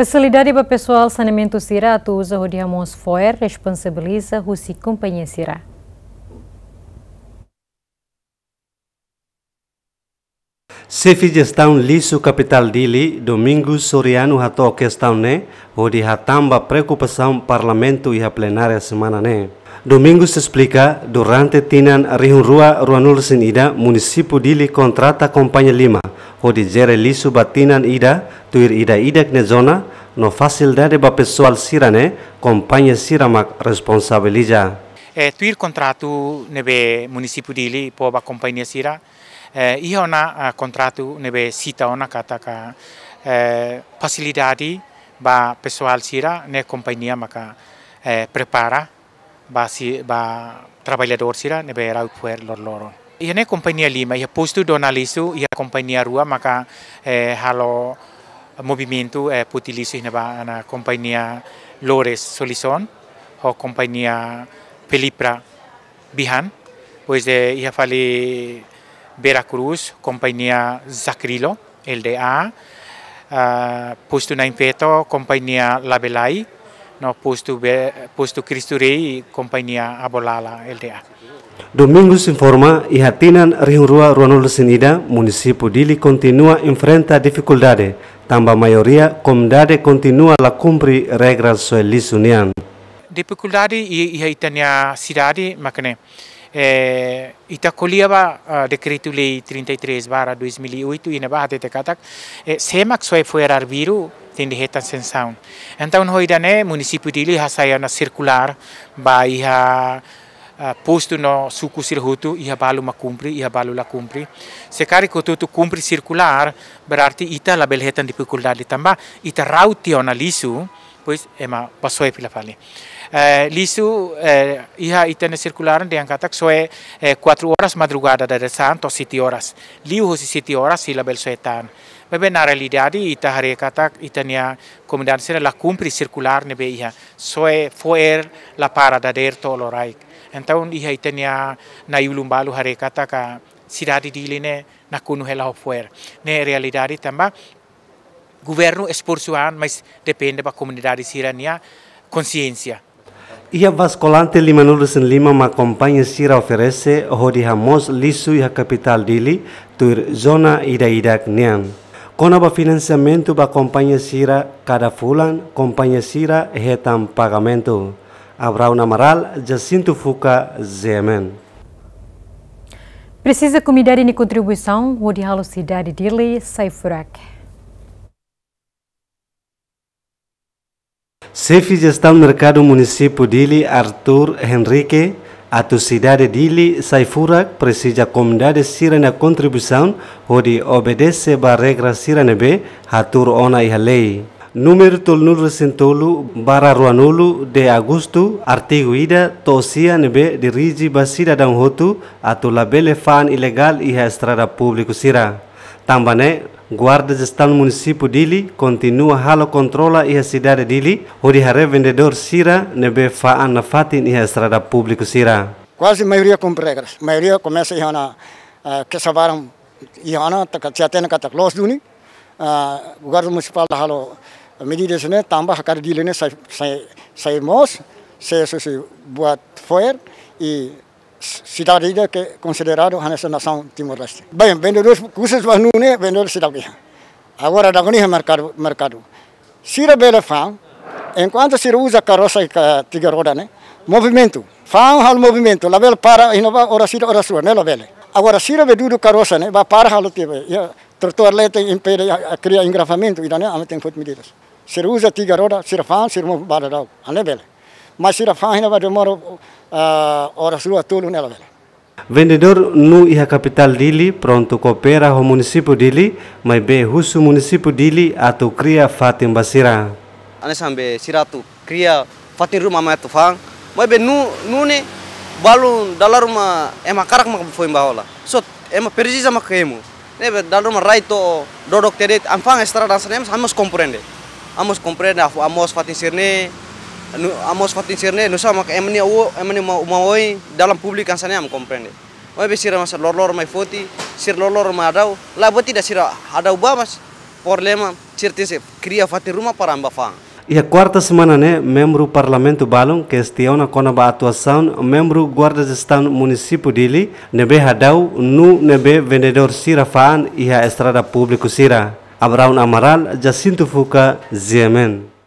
Facilidade para pessoal saneamento Cirá, a usa o de Ramos Foer, responsabiliza a companhia Cirá. Sefi gestão lisu kapital dili, Domingo sorianu hato ne, ho di hatamba preku parlamento parlamentu plenare plenaria semana ne. Domingo sesplika, durante tinan rua ruanul sin ida, Munisipu dili kontrata kompanya lima, di jere lisu batinan ida, tuir ida idak ne zona, no fasil dade ba pessoal sirane, kompanya siramak responsabiliza. Eh tuir kontratu nebe Munisipu dili, poba kompanya sira, eh, i ona eh, contratto nebe sita ona kataka eh, fasilidadi ba pessoal sira ne companhia maka eh, prepara ba si ba trabalhador sira nebe rau puer lor loro ia ne companhia lima ia posto donalisu ia companhia rua maka eh, halo movimento eh, putilisu neba na companhia Lores Solison ho companhia Pelipra Bihan pois é ia fali Veracruz, compañía Zacrilo, LDA, uh, eh, Pustu peto, compañía Labelay, no puesto, puesto compañía Abolala, LDA. Domingos informa y Hatinan rua Ruanul Senida, municipio Dili continúa enfrenta dificultades. Tamba mayoría, comdade continúa la cumplir reglas soelisunian. Dificultades y, y, y tenía cidade, eh, ita kuliah ba uh, dekret ulei 33 bara 2008 ina ba hati tekatak eh, semak soe fuerar biru tindi hetan sensaun então hoi dane município dili hasaya na circular ba iha Uh, eh, posto no suco sirhutu iha balu ma cumpri iha balu la cumpri se carico tutto cumpri circular berarti ita la belhetan dificultate tamba, ita rauti ona lisu pois ema pasoi pila fali. Eh, listo, lisu eh, iha itene circular de angkatak soe 4 horas madrugada de santo siete horas. Liu hosi siete horas sila bel soetan. Bebe na realidad ita hari katak itania komandan sira la cumpri circular nebe iha soe foer la parada der toloraik. Entonces, iha itania na iulumbalu hari kataka cidade de Ilene na kunuhela fuera. Ne realidad tamba governo esforçado, mas depende da comunidade sirania consciência. Ia vasculante lima em lima uma companhia sira oferece hori hamos lisu a capital dili tur zona ida nian. Com o financiamento da companhia sira cada fulan companhia sira retam pagamento. Abraão Amaral, Jacinto Fuca, Zemen. Precisa comida de contribuição, o de cidade dele, sai Sefi gestão mercado município Dili Arthur Henrique, a cidade Dili Saifura presija precisa comunidade na contribuição, onde obedece a regra sirana B, hatur Ona e lei. Número tolnur sentolo bara ruanulu de agosto artigo ida tosia nebe dirigi basida dan hotu atau labele fan ilegal iha estrada público sira. Tambane Guarda estão no município dele continua halo controla e a cidade Dili. onde hare vendedor sira nebe fa na fatin e a estrada público sira quase a maioria cumpre regras a maioria começa a na ah, que savaram e ana tak tiatena katak los duni ah, guarda municipal halo medidas ne tambah hakar dile ne sai sai sai mos sai buat foyer e cidade que é considerado a nação timor-leste. Bem, dois cursos, mas não é vendedor cidade. Agora da é mercado mercado. Sira bela fã, enquanto se usa carroça e a roda, né? Movimento. Fã o movimento, label para inova ora a ora sua, a label. Agora sira vedudo carroça, né? Vai para hal tiba. Trator lete impede cria engrafamento, e daí a tem feito medidas. Se usa tiga roda, sira fã, sira movimento, a bela. masira fahina bade moro uh, ora sua tulu nela bela Vendedor nu iha kapital dili pronto kopera ho munisipu dili mai be husu munisipu dili atau kria Fatim Basira. Ane sambe siratu kria Fatim rumah mai tu fang mai be nu nu ne balu dalar rumah ema karak ma foin bahola. So ema perji sama kemu. Ne be dalar rumah rai to dodok tedet anfang estra dan sanem samos komprende, Amos comprende amos Fatim sirne nu amos fatin sirne nu sama ke emni awo emni mau mawoi dalam publik ansane am komprende oi be sira masa lor lor mai foti sir lor lor ma adau la boti da sira adau ba mas problema sir se cria fatin rumah para amba fang Ia a quarta semana, né, membro do Parlamento Balão, que estiona com a munisipu membro guarda gestão nebe hadau, nu nebe vendedor sira fan e estrada publikusira, sira. Amaral, Jacinto Fuca, Ziemen.